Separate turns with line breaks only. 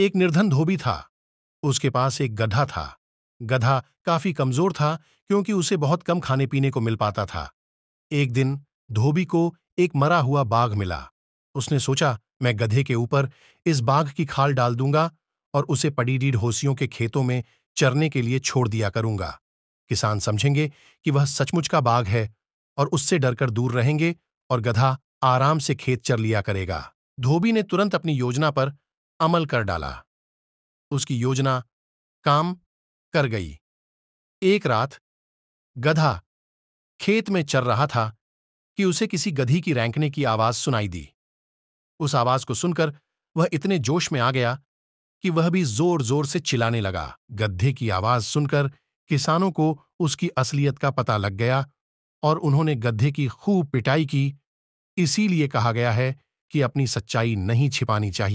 एक निर्धन धोबी था उसके पास एक गधा था गधा काफी कमजोर था क्योंकि उसे बहुत कम खाने पीने को मिल पाता था एक दिन धोबी को एक मरा हुआ बाघ मिला उसने सोचा मैं गधे के ऊपर इस बाघ की खाल डाल दूंगा और उसे पडीडीड होसियों के खेतों में चरने के लिए छोड़ दिया करूंगा किसान समझेंगे कि वह सचमुच का बाघ है और उससे डरकर दूर रहेंगे और गधा आराम से खेत चर लिया करेगा धोबी ने तुरंत अपनी योजना पर अमल कर डाला उसकी योजना काम कर गई एक रात गधा खेत में चर रहा था कि उसे किसी गधी की रैंकने की आवाज सुनाई दी उस आवाज को सुनकर वह इतने जोश में आ गया कि वह भी जोर जोर से चिल्लाने लगा गधे की आवाज सुनकर किसानों को उसकी असलियत का पता लग गया और उन्होंने गधे की खूब पिटाई की इसीलिए कहा गया है कि अपनी सच्चाई नहीं छिपानी चाहिए